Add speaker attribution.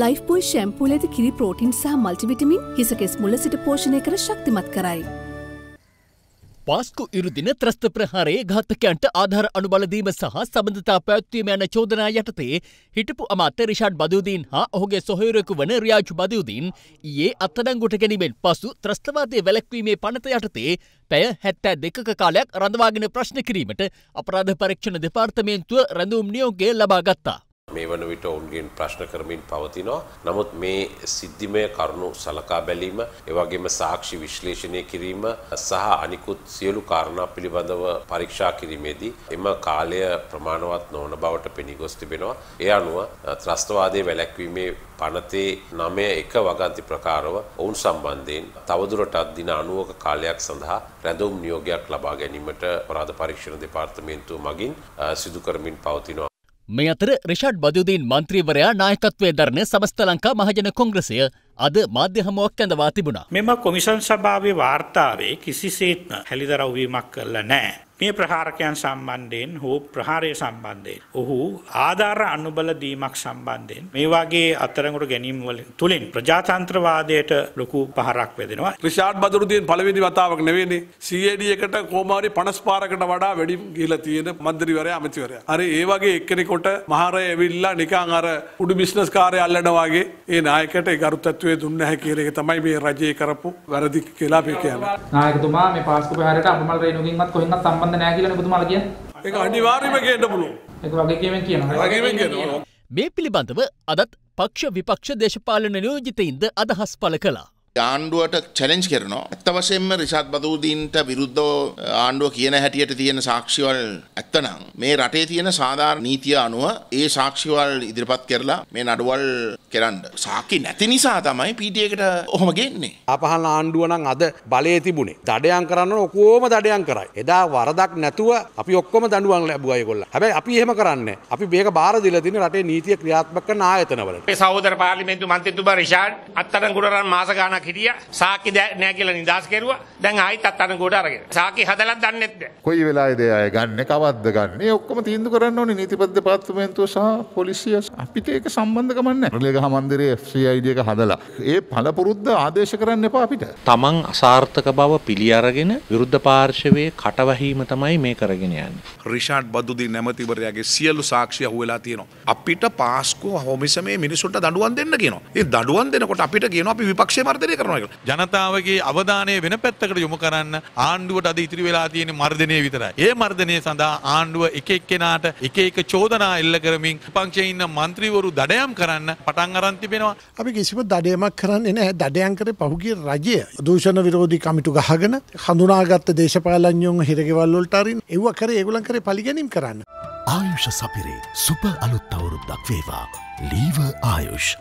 Speaker 1: Lifebuoy ශැම්පූල ඇති කිරි protein සහ මල්ටිවිටමින් හිසකෙස් මුල සිට පෝෂණය කර ශක්තිමත් කරයි. පාස්කු ඉරුදින ත්‍රස්ත ප්‍රහාරයේ ඝාතකයන්ට ආධාර අනුබලදීම සහ සබඳතා පැවැත්වීම යන චෝදනා යටතේ හිටපු අමාත්‍ය රිෂාඩ් බදූදීන් හා ඔහුගේ සොහොයුරෙකු වන රියාජ් බදූදීන් ඊයේ අත්අඩංගුවට ගැනීමෙන් පසු ත්‍රස්තවාදයේ වැළැක්වීමේ පනත යටතේ පැය හැත්තෑ දෙකක කාලයක් රඳවාගෙන ප්‍රශ්න කිරීමට අපරාධ පරීක්ෂණ දෙපාර්තමේන්තුව රැඳවුම් නියෝගය ලබා ගත්තා.
Speaker 2: මේ වන විට ඔවුන්ගෙන් ප්‍රශ්න කරමින් පවතිනවා. නමුත් මේ සිද්ධිමය කරුණු සලකා බැලීම, එවැගේම සාක්ෂි විශ්ලේෂණය කිරීම සහ අනිකුත් සියලු කාරණා පිළිබඳව පරීක්ෂා කිරීමේදී එම කාලය ප්‍රමාණවත් නොවන බවට පෙනී ගොස් තිබෙනවා. ඒ අනුව ත්‍රස්තවාදයේ වැළැක්වීමේ පනතේ 9.1 වගන්ති ප්‍රකාරව ඔවුන් සම්බන්ධයෙන් තවදුරටත් දින 90ක කාලයක් සඳහා රැඳවුම් නියෝගයක් ලබා ගැනීමට අපරාධ පරීක්ෂණ දෙපාර්තමේන්තුව මගින් සිදු කරමින් පවතිනවා.
Speaker 1: මේ අතර රිෂඩ් බදුදීන් මන්ත්‍රීවරයා නායකත්වය දරන සමස්ත ලංකා මහජන කොංග්‍රසය අද මාධ්‍ය හමුවක් ඇඳවා තිබුණා. මෙම කොමිෂන් සභාවේ වාර්තාවේ කිසිසේත්ම හැලිදරව්වීමක් කරලා නෑ. මේ ප්‍රහාරකයන් සම්බන්ධයෙන් හෝ ප්‍රහාරය සම්බන්ධයෙන් ඔහු ආධාර අනුබල දීමක් සම්බන්ධයෙන් මේ වගේ අත්තරඟට ගැනීම් වල තුලින් ප්‍රජාතන්ත්‍රවාදයට ලොකු පහරක් වැදෙනවා රිෂාඩ් බදුරුදීන්
Speaker 2: පළවෙනි වතාවක් නෙවෙයිනේ CAD එකට කොමාරි 55කට වඩා වැඩි ගිහිලා තියෙන මන්ත්‍රීවරයා අමතිවරයා හරි ඒ වගේ එක්කෙනෙකුට මහරය ඇවිල්ලා නිකන් අර උඩු බිස්නස් කාර්යය අල්ලන වගේ ඒ නායකයට ඒ ගරුත්වත්වයේ දුන්න නැහැ කියන එක තමයි මේ රජයේ කරපු වැරදි කියලා අපි
Speaker 1: කියන්නේ නායකතුමා මේ පාස්කු ප්‍රහාරයට අමල් රේණුගෙන්වත් කොහෙන්වත් සම්බන්ධ සම්බන්ධ නැහැ කියලා ඔබතුමාලා කියන්නේ? ඒක අනිවාර්යයෙන්ම කියන්න පුළුවන්. ඒක වගකීමෙන් කියනවා. වගකීමෙන් කියනවා. මේ පිළිබඳව අදත් පක්ෂ විපක්ෂ දේශපාලන නියෝජිතයින්ද අදහස් පළ කළා. ආණ්ඩුවට චැලෙන්ජ් කරනවා. ඇත්ත වශයෙන්ම රිෂාත් බදූදීන්ට විරුද්ධව ආණ්ඩුව කියන හැටියට තියෙන සාක්ෂිවල ඇත්තනම් මේ රටේ තියෙන සාධාරණ නීතිය අනුව ඒ සාක්ෂිවල ඉදිරිපත් කරලා මේ නඩුවල් කරන්න. සාක්ෂි
Speaker 2: නැති නිසා තමයි PTA එකට ඔහොම ගෙන්නේ. ආපහන් ආණ්ඩුව නම් අද බලේ තිබුණේ. දඩයන් කරන්න ඔකෝම දඩයන් කරයි. එදා වරදක් නැතුව අපි ඔක්කොම දඬුවම් ලැබුවා ඒගොල්ලෝ. හැබැයි අපි එහෙම කරන්නේ අපි මේක බාර දීලා තියෙන රටේ නීතිය ක්‍රියාත්මක කරන ආයතනවලට. මේ සහෝදර පාර්ලිමේන්තු මන්ත්‍රීතුමා රිෂාඩ් අත්අඩංගුවට මාස ගාණක් දවසක් හිටියා සාකි නෑ කියලා නිදාස් කෙරුවා. දැන් ආයිත් අත්තන ගොඩ අරගෙන. සාකි හදලත් දන්නෙත් නෑ. කොයි වෙලාවේද අය ගන්නෙ කවද්ද ගන්නෙ? ඒ ඔක්කොම තීන්දුව කරන්න ඕනේ නීතිපද දෙපාර්තමේන්තුව සහ පොලිසිය. අපිට ඒක සම්බන්ධකම නෑ. මුලගහ මන්දිරයේ FCID එක හදලා ඒ පළපුරුද්ද ආදේශ කරන්න එපා අපිට. තමන් අසාර්ථක බව පිළි අරගෙන විරුද්ධ පාර්ශවයේ කටවහීම තමයි මේ කරගෙන යන්නේ. රිෂාඩ් බදුදි නැමැතිවරයාගේ සියලු සාක්ෂි අහුවෙලා තියෙනවා. අපිට පාස්කෝ හොමිසමේ මිනිසුන්ට දඬුවම් දෙන්න කියනවා. ඒ දඩුවන් දෙනකොට අපිට කියන අපි විපක්ෂය මර්දනය විස්තරය කරනවා කියලා. ජනතාවගේ අවධානය වෙන පැත්තකට යොමු කරන්න ආණ්ඩුවට අද ඉතිරි වෙලා තියෙන මර්ධනය විතරයි. ඒ මර්ධනය සඳහා ආණ්ඩුව එක එක්කෙනාට එක එක චෝදනා එල්ල කරමින් විපක්ෂයේ ඉන්න മന്ത്രിවරු දඩයම් කරන්න පටන් අරන් තිබෙනවා. අපි කිසිම දඩයමක් කරන්නේ නැහැ. දඩයම් කරේ පහුගිය රජය දූෂණ විරෝධී කමිටු ගහගෙන හඳුනාගත්ත දේශපාලඥයෝන් හිරගෙවල්වලට අරින් එව්ව කරේ ඒගොල්ලන් කරේ පරිගැනීම් කරන්න.
Speaker 1: ආයුෂ සපිරේ සුප අලුත් අවුරුද්දක් වේවා. ලීව ආයුෂ්